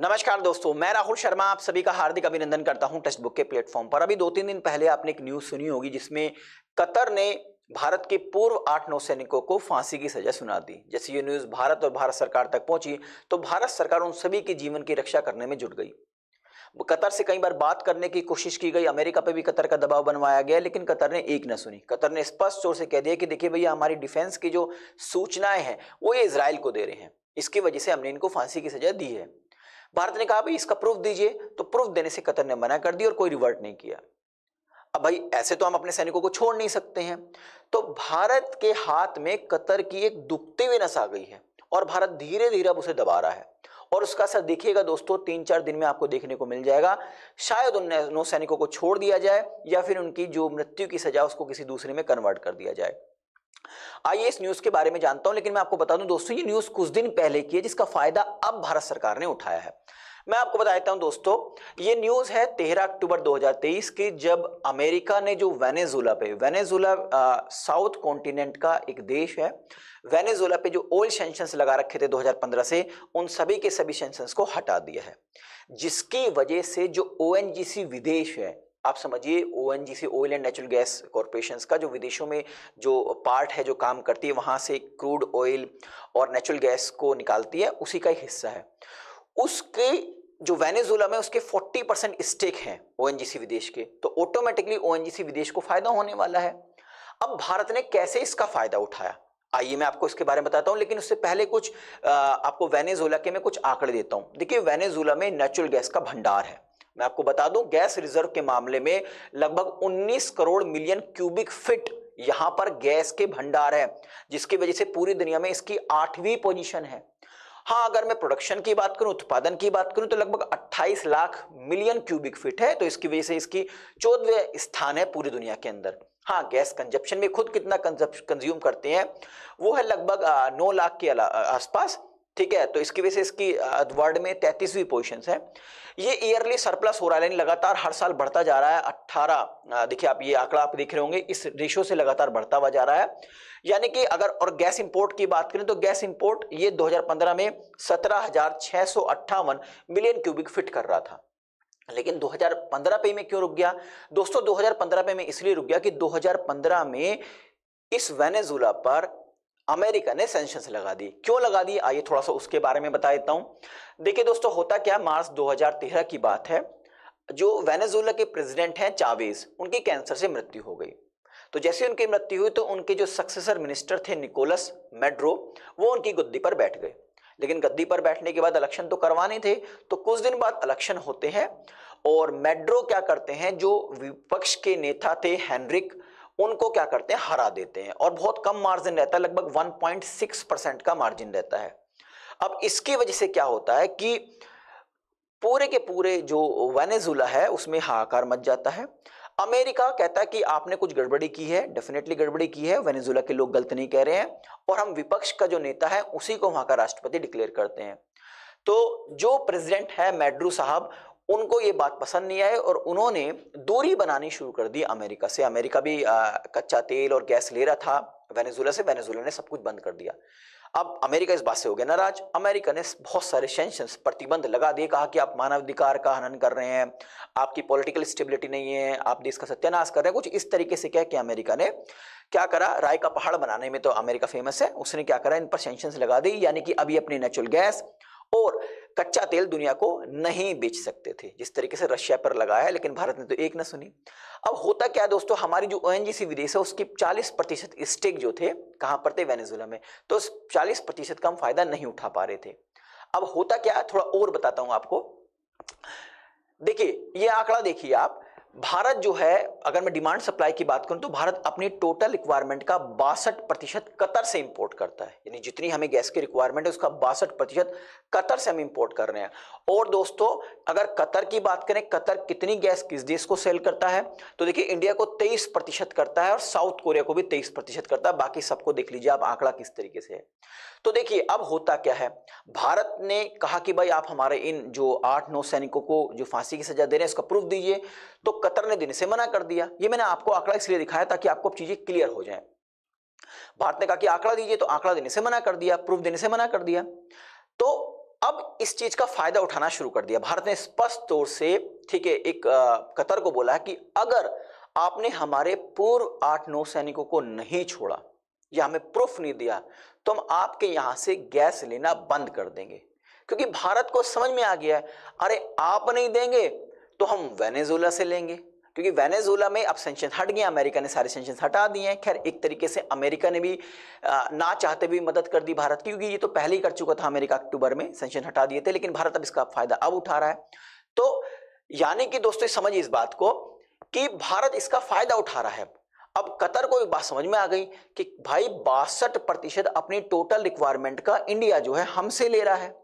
नमस्कार दोस्तों मैं राहुल शर्मा आप सभी का हार्दिक अभिनंदन करता हूं टेक्स्ट बुक के प्लेटफॉर्म पर अभी दो तीन दिन पहले आपने एक न्यूज सुनी होगी जिसमें कतर ने भारत के पूर्व आठ नौ सैनिकों को फांसी की सजा सुना दी जैसे ये न्यूज भारत और भारत सरकार तक पहुंची तो भारत सरकार उन सभी के जीवन की रक्षा करने में जुट गई कतर से कई बार बात करने की कोशिश की गई अमेरिका पर भी कतर का दबाव बनवाया गया लेकिन कतर ने एक न सुनी कतर ने स्पष्ट तौर से कह दिया कि देखिए भैया हमारी डिफेंस की जो सूचनाएं हैं वो ये इसराइल को दे रहे हैं इसकी वजह से हमने इनको फांसी की सजा दी है भारत ने कहा भाई इसका प्रूफ दीजिए तो प्रूफ देने से कतर ने मना कर दिया और कोई रिवर्ट नहीं किया अब भाई ऐसे तो हम अपने सैनिकों को छोड़ नहीं सकते हैं तो भारत के हाथ में कतर की एक दुखती हुई नस आ गई है और भारत धीरे धीरे अब उसे दबा रहा है और उसका असर देखिएगा दोस्तों तीन चार दिन में आपको देखने को मिल जाएगा शायद उन नौ सैनिकों को छोड़ दिया जाए या फिर उनकी जो मृत्यु की सजा उसको किसी दूसरे में कन्वर्ट कर दिया जाए आइए इस न्यूज के बारे में जानता हूं लेकिन मैं आपको बता दूं दोस्तों ये न्यूज कुछ दिन पहले की है जिसका फायदा अब भारत सरकार ने उठाया है मैं आपको बता देता हूं दोस्तों ये न्यूज है 13 अक्टूबर 2023 की जब अमेरिका ने जो वेनेजुला पे वेनेजुला साउथ कॉन्टिनेंट का एक देश है वेनेजुला पे जो ओल्ड सेंशंस लगा रखे थे 2015 से उन सभी के सभी सेंशंस को हटा दिया है जिसकी वजह से जो ओ विदेश है आप समझिए O N G C oil and natural gas corporation का जो विदेशों में जो पार्ट है जो काम करती है वहाँ से क्रूड ऑयल और नेचुरल गैस को निकालती है उसी का एक हिस्सा है उसके जो वेनेजुला में उसके 40 परसेंट स्टेक हैं ओ एन जी सी विदेश के तो ऑटोमेटिकली ओ एन जी सी विदेश को फायदा होने वाला है अब भारत ने कैसे इसका फायदा उठाया आइए मैं आपको इसके बारे में बताता हूँ लेकिन उससे पहले कुछ आ, आपको वेनेजुला के मैं कुछ आंकड़े देता हूँ देखिए वेनेजुला में नेचुरल गैस का भंडार है मैं आपको बता दूं गैस रिजर्व के मामले में लगभग 19 करोड़ मिलियन क्यूबिक फिट यहां पर गैस के भंडार है जिसकी वजह से पूरी दुनिया में इसकी आठवीं पोजिशन है हाँ अगर मैं प्रोडक्शन की बात करूं उत्पादन की बात करूं तो लगभग 28 लाख मिलियन क्यूबिक फीट है तो इसकी वजह से इसकी चौदहवें स्थान है पूरी दुनिया के अंदर हाँ गैस कंजप्शन में खुद कितना कंज्यूम करते हैं वो है लगभग नौ लाख के आसपास ठीक है तो इसकी वजह से इसकी वर्ल्ड में तैतीसवीं पोजिशन है ये ईयरली सरप्लस हो रहा है लगातार हर साल बढ़ता जा रहा है अट्ठारह देखिए आप ये आंकड़ा आप देख रहे होंगे इस रेशो से लगातार बढ़ता हुआ जा रहा है यानी कि अगर और गैस इंपोर्ट की बात करें तो गैस इंपोर्ट ये 2015 में सत्रह मिलियन क्यूबिक फिट कर रहा था लेकिन 2015 पे में क्यों रुक गया दोस्तों 2015 पे में इसलिए रुक गया कि 2015 में इस वेनेजुला पर अमेरिका ने सेंशन लगा दी क्यों लगा दी आइए थोड़ा सा उसके बारे में बता देता हूं देखिए दोस्तों होता क्या मार्च 2013 की बात है जो वेनेजुएला के प्रेसिडेंट हैं चावेज उनकी कैंसर से मृत्यु हो गई तो जैसे उनकी मृत्यु हुई तो उनके जो सक्सेसर मिनिस्टर थे निकोलस मेड्रो वो उनकी गुद्दी पर बैठ गए लेकिन गद्दी पर बैठने के बाद इलेक्शन तो करवाने थे तो कुछ दिन बाद इलेक्शन होते हैं और मेड्रो क्या करते हैं जो विपक्ष के नेता थे हेनरिक उनको क्या करते हैं हरा देते हैं और बहुत कम मार्जिन रहता है लगभग 1.6 परसेंट का मार्जिन रहता है अब इसकी वजह से क्या होता है कि पूरे के पूरे जो वेनेजुला है उसमें हाहाकार मच जाता है अमेरिका कहता है कि आपने कुछ गड़बड़ी की है डेफिनेटली गड़बड़ी की है वेनेजुला के लोग गलत नहीं कह रहे हैं और हम विपक्ष का जो नेता है उसी को वहां का राष्ट्रपति डिक्लेयर करते हैं तो जो प्रेसिडेंट है मेड्रू साहब उनको ये बात पसंद नहीं आई और उन्होंने दूरी बनानी शुरू कर दी अमेरिका से अमेरिका भी आ, कच्चा तेल और गैस ले रहा था वेनेजुला से वेनेजुला ने सब कुछ बंद कर दिया अब अमेरिका इस बात से हो गया नाराज अमेरिका ने बहुत सारे सेंशन प्रतिबंध लगा दिए कहा कि आप मानवाधिकार का हनन कर रहे हैं आपकी पॉलिटिकल स्टेबिलिटी नहीं है आप देश का सत्यानाश कर रहे हैं कुछ इस तरीके से क्या कि अमेरिका ने क्या करा राय का पहाड़ बनाने में तो अमेरिका फेमस है उसने क्या करा इन पर सेंशन लगा दी यानी कि अभी अपनी नेचुरल गैस और कच्चा तेल दुनिया को नहीं बेच सकते थे जिस तरीके से रशिया पर लगाया लेकिन भारत ने तो एक ना सुनी अब होता क्या दोस्तों हमारी जो ओ विदेश है उसकी 40 प्रतिशत स्टेक जो थे कहां पर थे वेनेजुला में तो उस 40 प्रतिशत का हम फायदा नहीं उठा पा रहे थे अब होता क्या थोड़ा और बताता हूं आपको देखिए ये आंकड़ा देखिए आप भारत जो है अगर मैं डिमांड सप्लाई की बात करूं तो भारत अपनी टोटल रिक्वायरमेंट का बासठ प्रतिशत कतर से इंपोर्ट करता है यानी जितनी हमें गैस की रिक्वायरमेंट है उसका बासठ प्रतिशत कतर से हम इंपोर्ट कर रहे हैं और दोस्तों अगर कतर की बात करें कतर कितनी गैस किस देश को सेल करता है तो देखिए इंडिया को तेईस करता है और साउथ कोरिया को भी तेईस करता है बाकी सबको देख लीजिए आप आंकड़ा किस तरीके से है तो देखिए अब होता क्या है भारत ने कहा कि भाई आप हमारे इन जो आठ नौ सैनिकों को जो फांसी की सजा दे रहे हैं उसका प्रूफ दीजिए तो कतर ने देने से मना कर दिया ये मैंने आपको आंकड़ा इसलिए दिखाया ताकि आपको चीजें क्लियर हो जाए भारत ने कहा कि आंकड़ा दीजिए तो आंकड़ा देने से मना कर दिया प्रूफ देने से मना कर दिया तो अब इस चीज का फायदा उठाना शुरू कर दिया भारत ने स्पष्ट तौर से ठीक है एक कतर को बोला कि अगर आपने हमारे पूर्व आठ नौ सैनिकों को नहीं छोड़ा या हमें प्रूफ नहीं दिया तो हम आपके यहां से गैस लेना बंद कर देंगे क्योंकि भारत को समझ में आ गया है अरे आप नहीं देंगे तो हम वेनेजुला से लेंगे क्योंकि वेनेजुला में अब सेंशन हट गया अमेरिका ने सारे सेंशन हटा दिए हैं खैर एक तरीके से अमेरिका ने भी ना चाहते भी मदद कर दी भारत की क्योंकि ये तो पहले ही कर चुका था अमेरिका अक्टूबर में सेंशन हटा दिए थे लेकिन भारत अब इसका फायदा अब उठा रहा है तो यानी कि दोस्तों समझिए इस बात को कि भारत इसका फायदा उठा रहा है अब कतर को एक बात समझ में आ गई कि भाई बासठ प्रतिशत अपनी टोटल रिक्वायरमेंट का इंडिया जो है हमसे ले रहा है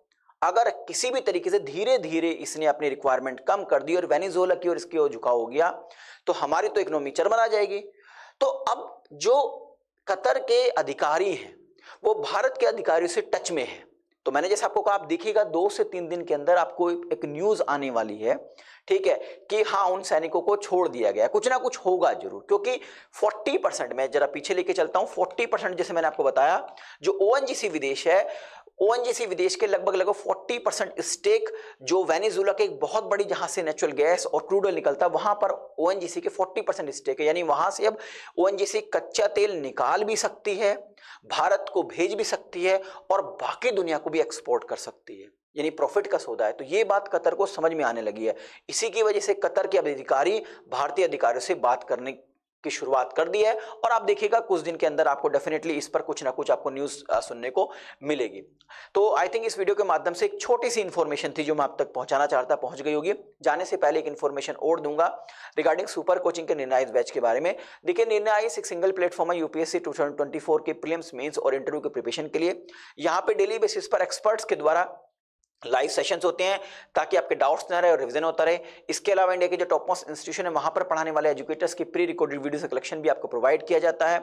अगर किसी भी तरीके से धीरे धीरे इसने अपनी रिक्वायरमेंट कम कर दी और वेनिजोला की ओर इसकी ओर झुकाव हो गया तो हमारी तो इकोनॉमी चरमरा आ जाएगी तो अब जो कतर के अधिकारी हैं वो भारत के अधिकारियों से टच में है तो मैंने जैसे आपको कहा आप देखिएगा दो से तीन दिन के अंदर आपको एक न्यूज आने वाली है ठीक है कि हाँ उन सैनिकों को छोड़ दिया गया कुछ ना कुछ होगा जरूर क्योंकि 40 परसेंट मैं जरा पीछे लेके चलता हूं 40 परसेंट जैसे मैंने आपको बताया जो ओ विदेश है ओएनजीसी विदेश के लगभग लगभग 40 परसेंट स्टेक जो वेनेजुला के एक बहुत बड़ी जहां से नेचुरल गैस और क्रूड ऑयल निकलता है वहां पर ओएनजीसी के 40 परसेंट स्टेक है यानी वहां से अब ओएनजीसी कच्चा तेल निकाल भी सकती है भारत को भेज भी सकती है और बाकी दुनिया को भी एक्सपोर्ट कर सकती है यानी प्रॉफिट का सौदा है तो ये बात कतर को समझ में आने लगी है इसी की वजह से कतर के अधिकारी भारतीय अधिकारियों से बात करने की शुरुआत कर दी है और आप देखिएगा कुछ दिन के अंदर आपको डेफिनेटली इस पर कुछ ना कुछ आपको न्यूज सुनने को मिलेगी तो आई थिंक इस वीडियो के माध्यम से एक छोटी सी इन्फॉर्मेशन थी जो मैं आप तक पहुंचाना चाहता पहुंच गई होगी जाने से पहले एक इन्फॉर्मेशन और दूंगा रिगार्डिंग सुपर कोचिंग के निर्णायक बैच के बारे में देखिए निर्णायक एक सिंगल प्लेटफॉर्म है यूपीएससी टू के प्रीलिम्स मेन्स और इंटरव्यू के प्रिपेशन के लिए यहाँ पे डेली बेसिस पर एक्सपर्ट्स के द्वारा लाइव सेशंस होते हैं ताकि आपके डाउट्स ना रहे और रिवीजन होता रहे इसके अलावा इंडिया के जो टॉप मोस्ट इंस्टीट्यूशन है वहां पर पढ़ाने वाले एजुकेटर्स की प्री रिकॉर्डेड वीडियो कलेक्शन भी आपको प्रोवाइड किया जाता है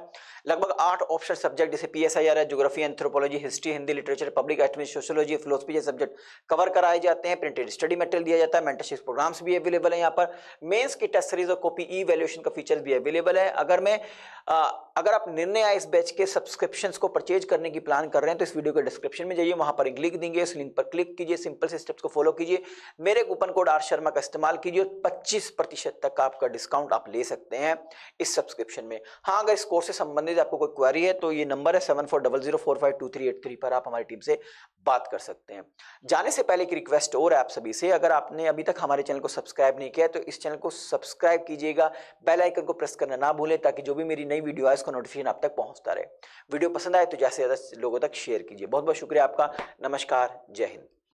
लगभग आठ ऑप्शन सब्जेक्ट जैसे पी एस आई आर है geography anthropology history Hindi literature public admin sociology philosophy जैसे सब्जेक्ट कवर कराए जाते हैं प्रिंटेड स्टडी मटेरियल दिया जाता है मेंटरशिप प्रोग्राम्स भी अवेलेबल है यहाँ पर मेन्स की टेस्ट सीरीज और कॉपी ई वैल्यूएशन का फीचर भी अवेलेबल है अगर मैं अगर आप निर्णय इस बैच के सब्सक्रिप्शन को परचेज करने की प्लान कर रहे हैं तो इस वीडियो के डिस्क्रिप्शन में जाइए वहां पर एक लिंक देंगे उस लिंक पर क्लिक कीजिए कीजिए सिंपल से स्टेप्स को फॉलो कीजिए मेरे कूपन कोड आर शर्मा का इस्तेमाल कीजिए पच्चीस प्रतिशत तक आपका डिस्काउंट आप ले सकते हैं इस सब्सक्रिप्शन में हाँ अगर इस कोर्स से संबंधित आपको कोई क्वारी है तो ये नंबर है seven four double zero four five two three eight three पर आप हमारी टीम से बात कर सकते हैं जाने से पहले एक रिक्वेस्ट और है आप सभी से अगर आपने अभी तक हमारे चैनल को सब्सक्राइब नहीं किया तो इस चैनल को सब्सक्राइब कीजिएगा बेल आइकन को प्रेस करना ना भूलें ताकि जो भी मेरी नई वीडियो आए उसका नोटिफिकेशन आप तक पहुंचता रहे वीडियो पसंद आए तो ज़्यादा से ज़्यादा लोगों तक शेयर कीजिए बहुत बहुत शुक्रिया आपका नमस्कार जय हिंद